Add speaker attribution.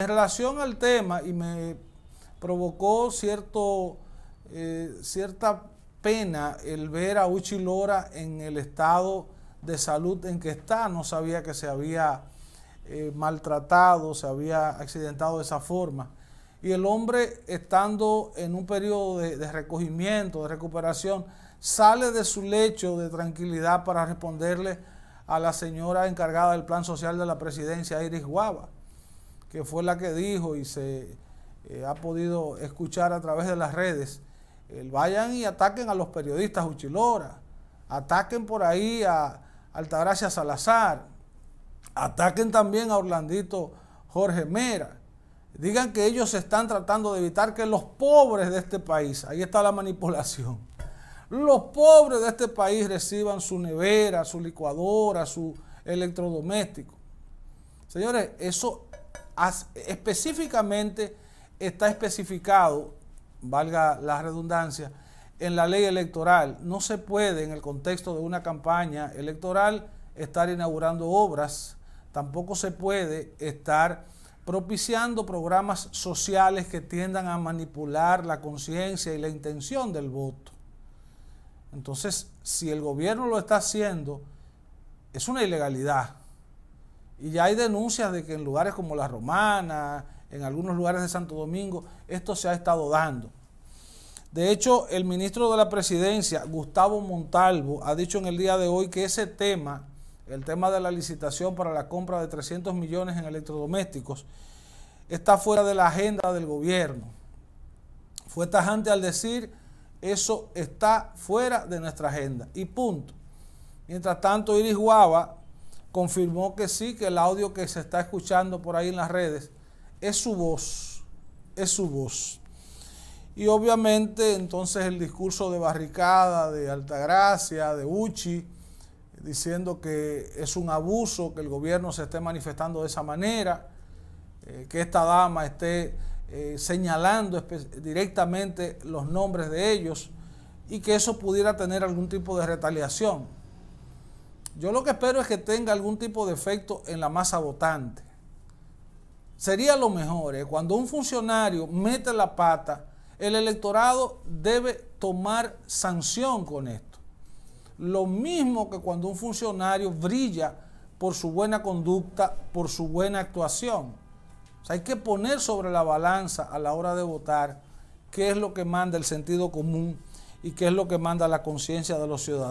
Speaker 1: En relación al tema, y me provocó cierto, eh, cierta pena el ver a Uchi Lora en el estado de salud en que está. No sabía que se había eh, maltratado, se había accidentado de esa forma. Y el hombre, estando en un periodo de, de recogimiento, de recuperación, sale de su lecho de tranquilidad para responderle a la señora encargada del plan social de la presidencia, Iris Guava que fue la que dijo y se eh, ha podido escuchar a través de las redes, vayan y ataquen a los periodistas Uchilora, ataquen por ahí a Altagracia Salazar, ataquen también a Orlandito Jorge Mera. Digan que ellos están tratando de evitar que los pobres de este país, ahí está la manipulación, los pobres de este país reciban su nevera, su licuadora, su electrodoméstico. Señores, eso específicamente está especificado, valga la redundancia, en la ley electoral. No se puede en el contexto de una campaña electoral estar inaugurando obras, tampoco se puede estar propiciando programas sociales que tiendan a manipular la conciencia y la intención del voto. Entonces, si el gobierno lo está haciendo, es una ilegalidad. Y ya hay denuncias de que en lugares como La Romana, en algunos lugares de Santo Domingo, esto se ha estado dando. De hecho, el ministro de la Presidencia, Gustavo Montalvo, ha dicho en el día de hoy que ese tema, el tema de la licitación para la compra de 300 millones en electrodomésticos, está fuera de la agenda del gobierno. Fue tajante al decir, eso está fuera de nuestra agenda. Y punto. Mientras tanto, Iris Guava, confirmó que sí, que el audio que se está escuchando por ahí en las redes es su voz, es su voz. Y obviamente entonces el discurso de Barricada, de Altagracia, de Uchi, diciendo que es un abuso que el gobierno se esté manifestando de esa manera, eh, que esta dama esté eh, señalando directamente los nombres de ellos y que eso pudiera tener algún tipo de retaliación. Yo lo que espero es que tenga algún tipo de efecto en la masa votante. Sería lo mejor. ¿eh? Cuando un funcionario mete la pata, el electorado debe tomar sanción con esto. Lo mismo que cuando un funcionario brilla por su buena conducta, por su buena actuación. hay que poner sobre la balanza a la hora de votar qué es lo que manda el sentido común y qué es lo que manda la conciencia de los ciudadanos.